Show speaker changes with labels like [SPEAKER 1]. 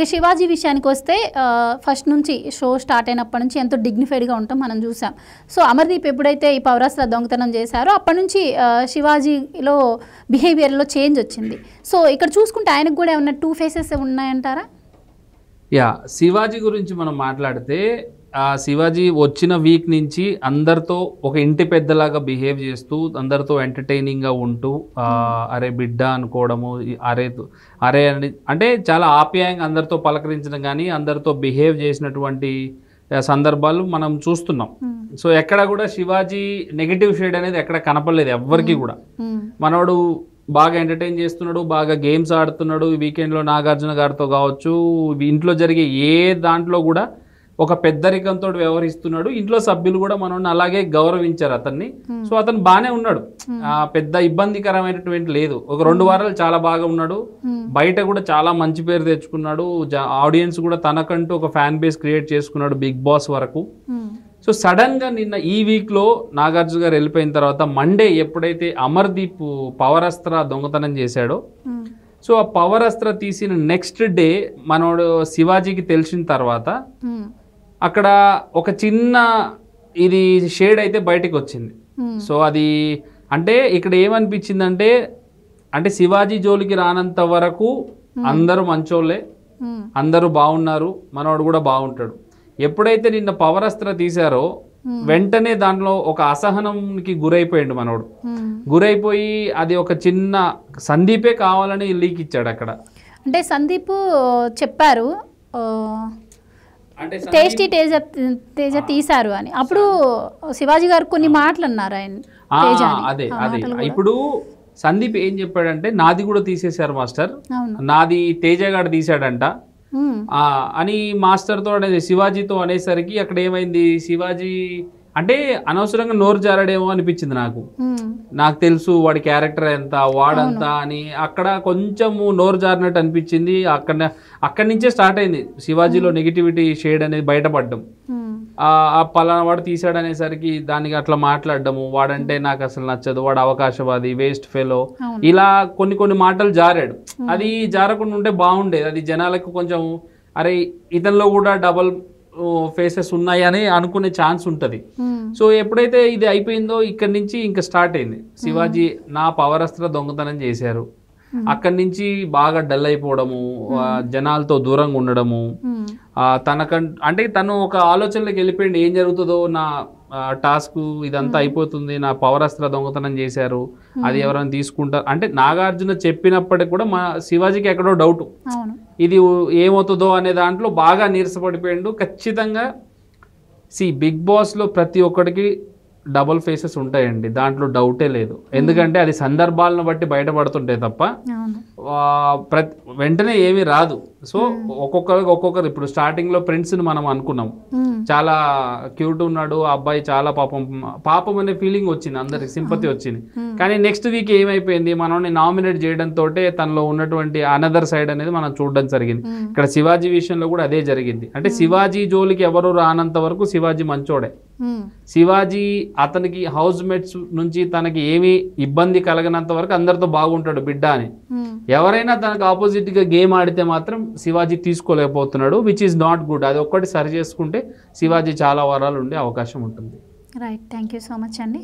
[SPEAKER 1] ఇక శివాజీ విషయానికి వస్తే ఫస్ట్ నుంచి షో స్టార్ట్ అయినప్పటి నుంచి ఎంతో డిగ్నిఫైడ్గా ఉంటాం మనం చూసాం సో అమర్దీప్ ఎప్పుడైతే ఈ పౌరాస్త్ర దొంగతనం చేశారో అప్పటి నుంచి శివాజీలో బిహేవియర్లో చేంజ్ వచ్చింది సో ఇక్కడ చూసుకుంటే ఆయనకు కూడా ఏమన్నా టూ ఫేసెస్ ఉన్నాయంటారా యా శివాజీ గురించి మనం మాట్లాడితే ఆ శివాజీ వచ్చిన వీక్ నుంచి అందరితో ఒక ఇంటి పెద్దలాగా బిహేవ్ చేస్తూ అందరితో ఎంటర్టైనింగ్గా ఉంటూ అరే బిడ్డ అనుకోవడము అరే అరే అని అంటే చాలా ఆప్యాయంగా అందరితో పలకరించడం కానీ అందరితో బిహేవ్ చేసినటువంటి సందర్భాలు మనం చూస్తున్నాం hmm. సో ఎక్కడ కూడా శివాజీ నెగిటివ్ షేడ్ అనేది ఎక్కడ కనపడలేదు ఎవ్వరికి hmm. కూడా hmm. మనవాడు బాగా ఎంటర్టైన్ చేస్తున్నాడు బాగా గేమ్స్ ఆడుతున్నాడు వీకెండ్లో నాగార్జున గారితో కావచ్చు ఇంట్లో జరిగే ఏ దాంట్లో కూడా ఒక పెద్దరికంతో వ్యవహరిస్తున్నాడు ఇంట్లో సభ్యులు కూడా మనం అలాగే గౌరవించారు అతన్ని hmm. సో అతను బాగానే ఉన్నాడు hmm. పెద్ద ఇబ్బందికరమైనటువంటి లేదు ఒక రెండు hmm. వారాలు చాలా బాగా ఉన్నాడు బయట కూడా చాలా మంచి పేరు తెచ్చుకున్నాడు ఆడియన్స్ కూడా తనకంటూ ఒక ఫ్యాన్ బేస్ క్రియేట్ చేసుకున్నాడు బిగ్ బాస్ వరకు సో సడన్గా నిన్న ఈ వీక్లో నాగార్జున గారు వెళ్ళిపోయిన తర్వాత మండే ఎప్పుడైతే అమర్దీప్ పవర్ అస్త్ర దొంగతనం చేశాడో సో ఆ పవర్ అస్త్ర తీసిన నెక్స్ట్ డే మనోడు శివాజీకి తెలిసిన తర్వాత అక్కడ ఒక చిన్న ఇది షేడ్ అయితే బయటకు వచ్చింది సో అది అంటే ఇక్కడ ఏమనిపించిందంటే అంటే శివాజీ జోలికి రానంత వరకు అందరూ మంచోళ్ళే అందరూ బాగున్నారు మనవాడు కూడా బాగుంటాడు ఎప్పుడైతే నిన్న పవర్ అస్త్ర తీశారో hmm. వెంటనే దాంట్లో ఒక అసహనంకి గురైపోయాడు మనోడు hmm. గురైపోయి అది ఒక చిన్న సందీపే కావాలని లీక్ ఇచ్చాడు అక్కడ అంటే సందీప్ చెప్పారు టేస్టీ తేజ తేజ తీశారు అని అప్పుడు శివాజీ గారు కొన్ని మాటలు అన్నారు ఆయన అదే అదే ఇప్పుడు సందీప్ ఏం చెప్పాడంటే నాది కూడా తీసేశారు మాస్టర్ నాది తేజగాడు తీశాడంట అని మాస్టర్తో అనేది శివాజీతో అనేసరికి అక్కడ ఏమైంది శివాజీ అంటే అనవసరంగా నోరు జారడేమో అనిపించింది నాకు నాకు తెలుసు వాడి క్యారెక్టర్ ఎంత వాడంతా అని అక్కడ కొంచెము నోరు జారినట్టు అనిపించింది అక్కడ అక్కడి నుంచే స్టార్ట్ అయింది శివాజీలో నెగిటివిటీ షేడ్ అనేది బయటపడడం ఆ పలానా వాడు తీసాడు అనేసరికి దానికి అట్లా మాట్లాడము వాడంటే నాకు అసలు నచ్చదు వాడు అవకాశవాది వేస్ట్ ఫెలో ఇలా కొన్ని కొన్ని మాటలు జారాడు అది జారకుండా ఉంటే బాగుండేది అది జనాలకు కొంచెం అరే ఇతనిలో కూడా డబల్ ఫేసెస్ ఉన్నాయి అని అనుకునే ఛాన్స్ ఉంటుంది సో ఎప్పుడైతే ఇది అయిపోయిందో ఇక్కడి నుంచి ఇంకా స్టార్ట్ అయింది శివాజీ నా పవర్ అస్త్ర దొంగతనం చేశారు అక్కడి నుంచి బాగా డల్ అయిపోవడము జనాలతో దూరంగా ఉండడము తనకం అంటే తను ఒక ఆలోచనలోకి వెళ్ళిపోయింది ఏం జరుగుతుందో నా టాస్క్ ఇదంతా అయిపోతుంది నా పవర్ అస్త్ర దొంగతనం చేశారు అది ఎవరైనా తీసుకుంటారు అంటే నాగార్జున చెప్పినప్పటికి కూడా మా శివాజీకి ఎక్కడో డౌట్ ఇది ఏమవుతుందో అనే దాంట్లో బాగా నీరసపడిపోయిండు ఖచ్చితంగా సి బిగ్ బాస్లో ప్రతి ఒక్కడికి డబుల్ ఫేసెస్ ఉంటాయండి దాంట్లో డౌటే లేదు ఎందుకంటే అది సందర్భాలను బట్టి బయటపడుతుంటాయి తప్ప ప్రతి వెంటనే ఏమీ రాదు సో ఒక్కొక్కరు ఒక్కొక్కరు ఇప్పుడు స్టార్టింగ్ స్టార్టింగ్లో ని మనం అనుకున్నాం చాలా క్యూట్ ఉన్నాడు ఆ అబ్బాయి చాలా పాపం పాపం అనే ఫీలింగ్ వచ్చింది అందరికి సింపతి వచ్చింది కానీ నెక్స్ట్ వీక్ ఏమైపోయింది మనల్ని నామినేట్ చేయడం తోటే తనలో ఉన్నటువంటి అనదర్ సైడ్ అనేది మనం చూడడం జరిగింది ఇక్కడ శివాజీ విషయంలో కూడా అదే జరిగింది అంటే శివాజీ జోలికి ఎవరు రానంత వరకు శివాజీ మంచోడే శివాజీ అతనికి హౌస్ మేట్స్ నుంచి తనకి ఏమి ఇబ్బంది కలగనంత వరకు అందరితో బాగుంటాడు బిడ్డ అని ఎవరైనా తనకు ఆపోజిట్ గా గేమ్ ఆడితే మాత్రం శివాజీ తీసుకోలేకపోతున్నాడు విచ్ ఇస్ నాట్ గుడ్ అది ఒక్కటి సరి చేసుకుంటే శివాజీ చాలా వారాలు ఉండే అవకాశం ఉంటుంది రైట్ థ్యాంక్ సో మచ్ అండి